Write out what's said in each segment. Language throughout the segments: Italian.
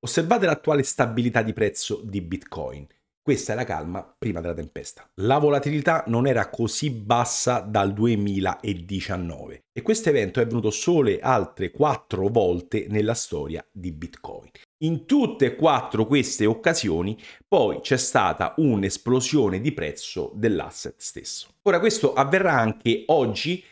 Osservate l'attuale stabilità di prezzo di Bitcoin. Questa è la calma prima della tempesta. La volatilità non era così bassa dal 2019 e questo evento è avvenuto sole altre quattro volte nella storia di Bitcoin. In tutte e quattro queste occasioni poi c'è stata un'esplosione di prezzo dell'asset stesso. Ora questo avverrà anche oggi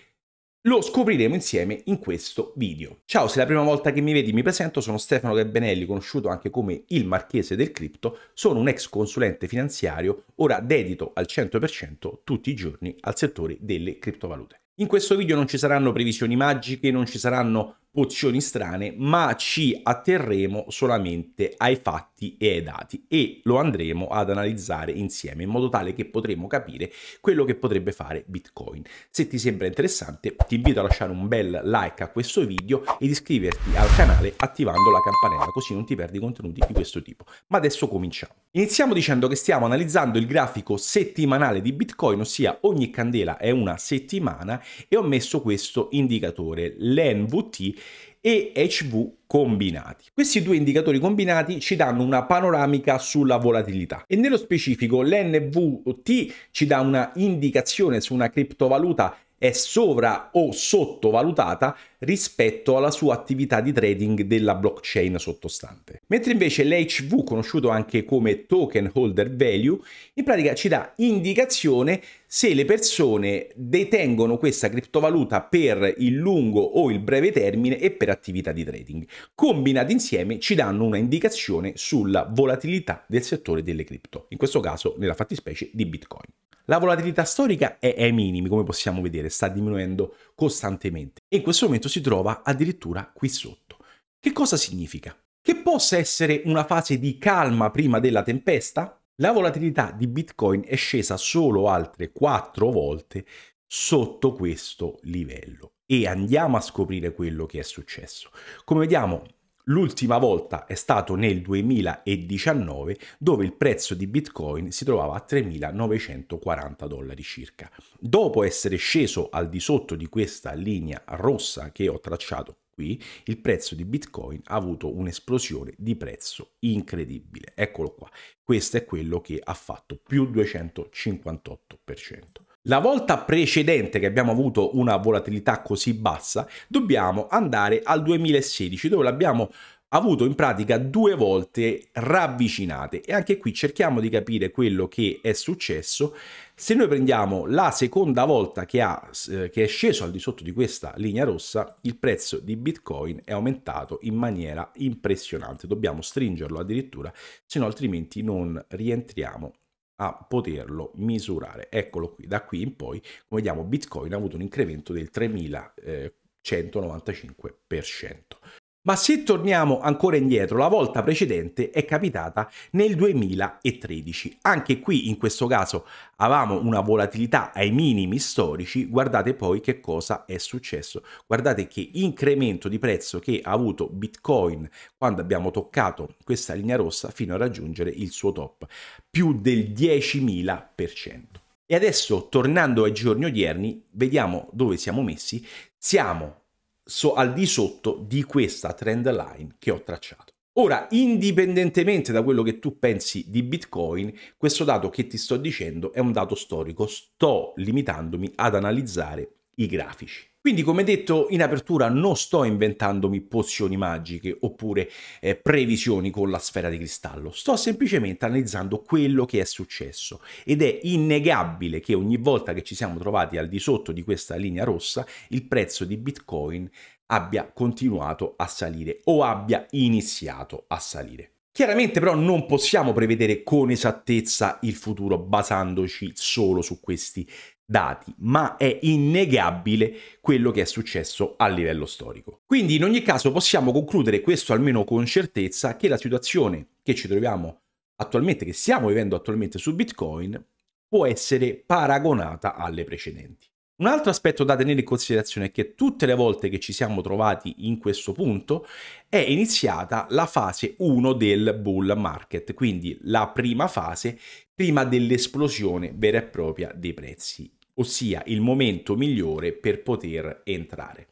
lo scopriremo insieme in questo video. Ciao, se è la prima volta che mi vedi mi presento, sono Stefano Gabbenelli, conosciuto anche come il marchese del cripto, sono un ex consulente finanziario, ora dedito al 100% tutti i giorni al settore delle criptovalute. In questo video non ci saranno previsioni magiche, non ci saranno pozioni strane, ma ci atterremo solamente ai fatti e ai dati e lo andremo ad analizzare insieme in modo tale che potremo capire quello che potrebbe fare Bitcoin. Se ti sembra interessante ti invito a lasciare un bel like a questo video ed iscriverti al canale attivando la campanella così non ti perdi contenuti di questo tipo. Ma adesso cominciamo. Iniziamo dicendo che stiamo analizzando il grafico settimanale di Bitcoin, ossia ogni candela è una settimana e ho messo questo indicatore, l'NVT e HV combinati. Questi due indicatori combinati ci danno una panoramica sulla volatilità e nello specifico l'NVT ci dà una indicazione su una criptovaluta è sovra o sottovalutata rispetto alla sua attività di trading della blockchain sottostante. Mentre invece l'HV, conosciuto anche come token holder value, in pratica ci dà indicazione se le persone detengono questa criptovaluta per il lungo o il breve termine e per attività di trading. Combinati insieme ci danno una indicazione sulla volatilità del settore delle cripto, in questo caso nella fattispecie di Bitcoin. La volatilità storica è ai minimi, come possiamo vedere, sta diminuendo costantemente e in questo momento si trova addirittura qui sotto. Che cosa significa? Che possa essere una fase di calma prima della tempesta? La volatilità di Bitcoin è scesa solo altre 4 volte sotto questo livello e andiamo a scoprire quello che è successo. Come vediamo, L'ultima volta è stato nel 2019 dove il prezzo di Bitcoin si trovava a 3.940 dollari circa. Dopo essere sceso al di sotto di questa linea rossa che ho tracciato qui, il prezzo di Bitcoin ha avuto un'esplosione di prezzo incredibile. Eccolo qua. Questo è quello che ha fatto più 258%. La volta precedente che abbiamo avuto una volatilità così bassa, dobbiamo andare al 2016, dove l'abbiamo avuto in pratica due volte ravvicinate e anche qui cerchiamo di capire quello che è successo se noi prendiamo la seconda volta che, ha, eh, che, è sceso al di sotto di questa linea rossa il prezzo di bitcoin è aumentato in maniera impressionante dobbiamo stringerlo addirittura se no altrimenti non rientriamo a poterlo misurare. Eccolo qui, da qui in poi, come vediamo, Bitcoin ha avuto un incremento del 3195%. Ma se torniamo ancora indietro, la volta precedente è capitata nel 2013. Anche qui in questo caso avevamo una volatilità ai minimi storici, guardate poi che cosa è successo. Guardate che incremento di prezzo che ha avuto Bitcoin quando abbiamo toccato questa linea rossa fino a raggiungere il suo top, più del 10.000%. E adesso, tornando ai giorni odierni, vediamo dove siamo messi. Siamo so, al di sotto di questa trend line che ho tracciato. Ora, indipendentemente da quello che tu pensi di Bitcoin, questo dato che ti sto dicendo è un dato storico. Sto limitandomi ad analizzare i grafici. Quindi come detto in apertura non sto inventandomi pozioni magiche oppure eh, previsioni con la sfera di cristallo, sto semplicemente analizzando quello che è successo ed è innegabile che ogni volta che ci siamo trovati al di sotto di questa linea rossa il prezzo di Bitcoin abbia continuato a salire o abbia iniziato a salire. Chiaramente però non possiamo prevedere con esattezza il futuro basandoci solo su questi dati, ma è innegabile quello che è successo a livello storico. Quindi in ogni caso possiamo concludere questo almeno con certezza che la situazione che ci troviamo attualmente, che stiamo vivendo attualmente su Bitcoin, può essere paragonata alle precedenti. Un altro aspetto da tenere in considerazione è che tutte le volte che ci siamo trovati in questo punto è iniziata la fase 1 del bull market, quindi la prima fase prima dell'esplosione vera e propria dei prezzi, ossia il momento migliore per poter entrare.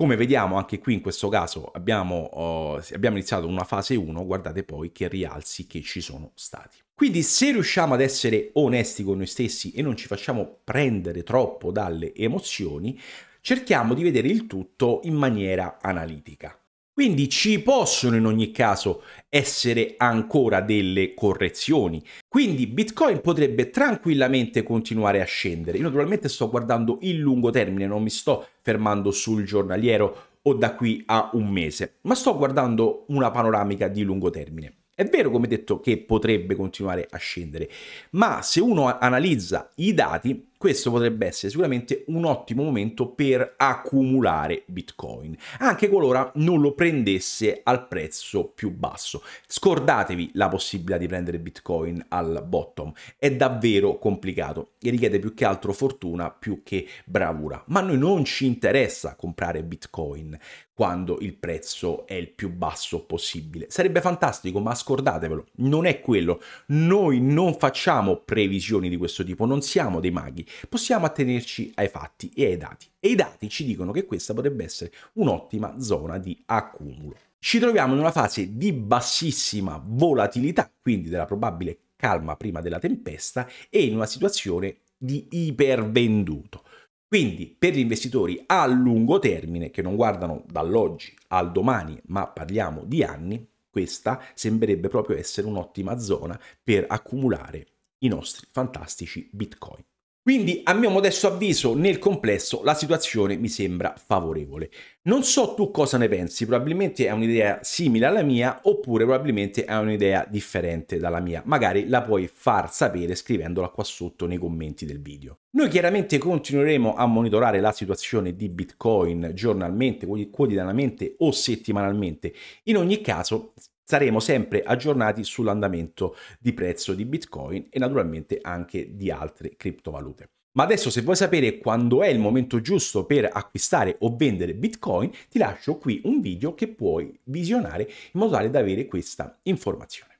Come vediamo anche qui in questo caso abbiamo, uh, abbiamo iniziato una fase 1, guardate poi che rialzi che ci sono stati. Quindi se riusciamo ad essere onesti con noi stessi e non ci facciamo prendere troppo dalle emozioni, cerchiamo di vedere il tutto in maniera analitica. Quindi ci possono in ogni caso essere ancora delle correzioni. Quindi Bitcoin potrebbe tranquillamente continuare a scendere. Io naturalmente sto guardando il lungo termine, non mi sto fermando sul giornaliero o da qui a un mese, ma sto guardando una panoramica di lungo termine. È vero, come detto, che potrebbe continuare a scendere, ma se uno analizza i dati questo potrebbe essere sicuramente un ottimo momento per accumulare Bitcoin, anche qualora non lo prendesse al prezzo più basso. Scordatevi la possibilità di prendere Bitcoin al bottom, è davvero complicato e richiede più che altro fortuna più che bravura, ma a noi non ci interessa comprare Bitcoin quando il prezzo è il più basso possibile. Sarebbe fantastico, ma scordatevelo, non è quello. Noi non facciamo previsioni di questo tipo, non siamo dei maghi possiamo attenerci ai fatti e ai dati. E i dati ci dicono che questa potrebbe essere un'ottima zona di accumulo. Ci troviamo in una fase di bassissima volatilità, quindi della probabile calma prima della tempesta, e in una situazione di ipervenduto. Quindi per gli investitori a lungo termine, che non guardano dall'oggi al domani, ma parliamo di anni, questa sembrerebbe proprio essere un'ottima zona per accumulare i nostri fantastici bitcoin. Quindi, a mio modesto avviso, nel complesso la situazione mi sembra favorevole. Non so tu cosa ne pensi, probabilmente è un'idea simile alla mia, oppure probabilmente è un'idea differente dalla mia. Magari la puoi far sapere scrivendola qua sotto nei commenti del video. Noi chiaramente continueremo a monitorare la situazione di Bitcoin giornalmente, quotidianamente o settimanalmente. In ogni caso, saremo sempre aggiornati sull'andamento di prezzo di Bitcoin e naturalmente anche di altre criptovalute. Ma adesso se vuoi sapere quando è il momento giusto per acquistare o vendere Bitcoin, ti lascio qui un video che puoi visionare in modo tale da avere questa informazione.